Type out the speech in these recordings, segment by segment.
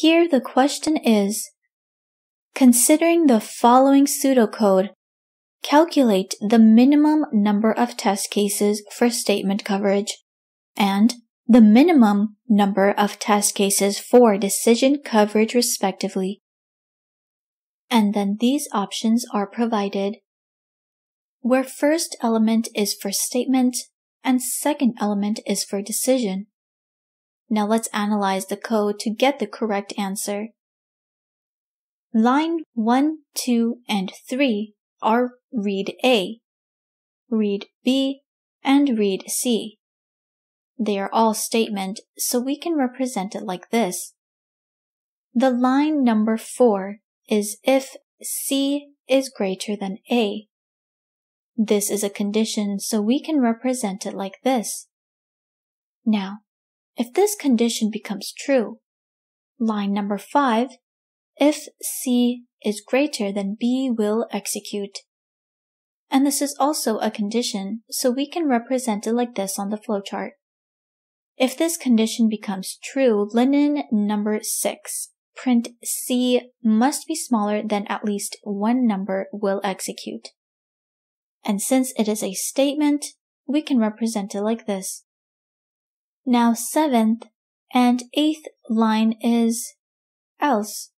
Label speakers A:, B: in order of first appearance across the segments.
A: Here the question is, considering the following pseudocode, calculate the minimum number of test cases for statement coverage and the minimum number of test cases for decision coverage respectively. And then these options are provided where first element is for statement and second element is for decision. Now let's analyze the code to get the correct answer. Line 1, 2, and 3 are read A, read B, and read C. They are all statement, so we can represent it like this. The line number 4 is if C is greater than A. This is a condition, so we can represent it like this. Now, if this condition becomes true. Line number 5, if C is greater than B will execute. And this is also a condition, so we can represent it like this on the flowchart. If this condition becomes true, linen number 6, print C must be smaller than at least one number will execute. And since it is a statement, we can represent it like this. Now seventh and eighth line is else,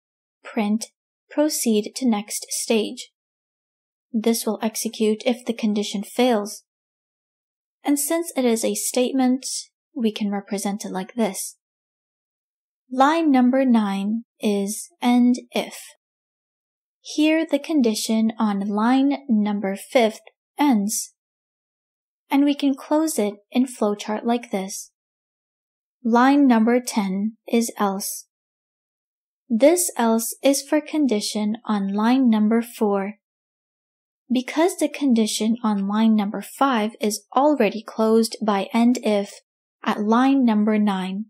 A: print, proceed to next stage. This will execute if the condition fails. And since it is a statement, we can represent it like this. Line number nine is end if. Here the condition on line number fifth ends. And we can close it in flowchart like this. Line number 10 is else. This else is for condition on line number 4. Because the condition on line number 5 is already closed by end if at line number 9.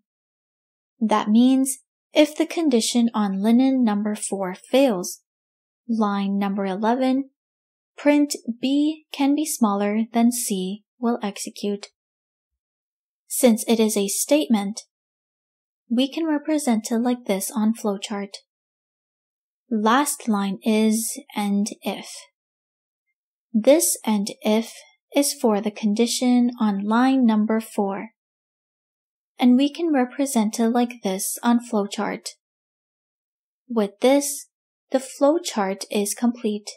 A: That means if the condition on linen number 4 fails, line number 11, print B can be smaller than C will execute. Since it is a statement, we can represent it like this on flowchart. Last line is and if. This and if is for the condition on line number 4. And we can represent it like this on flowchart. With this, the flowchart is complete.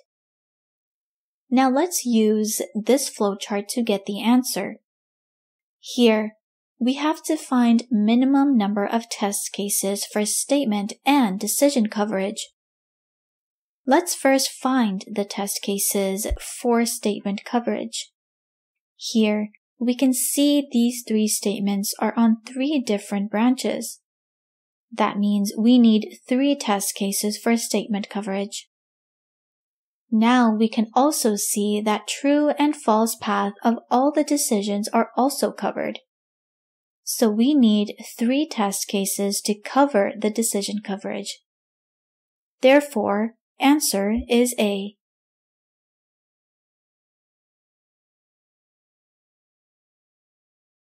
A: Now let's use this flowchart to get the answer. Here, we have to find minimum number of test cases for statement and decision coverage. Let's first find the test cases for statement coverage. Here, we can see these three statements are on three different branches. That means we need three test cases for statement coverage. Now we can also see that true and false path of all the decisions are also covered. So we need three test cases to cover the decision coverage. Therefore, answer is A.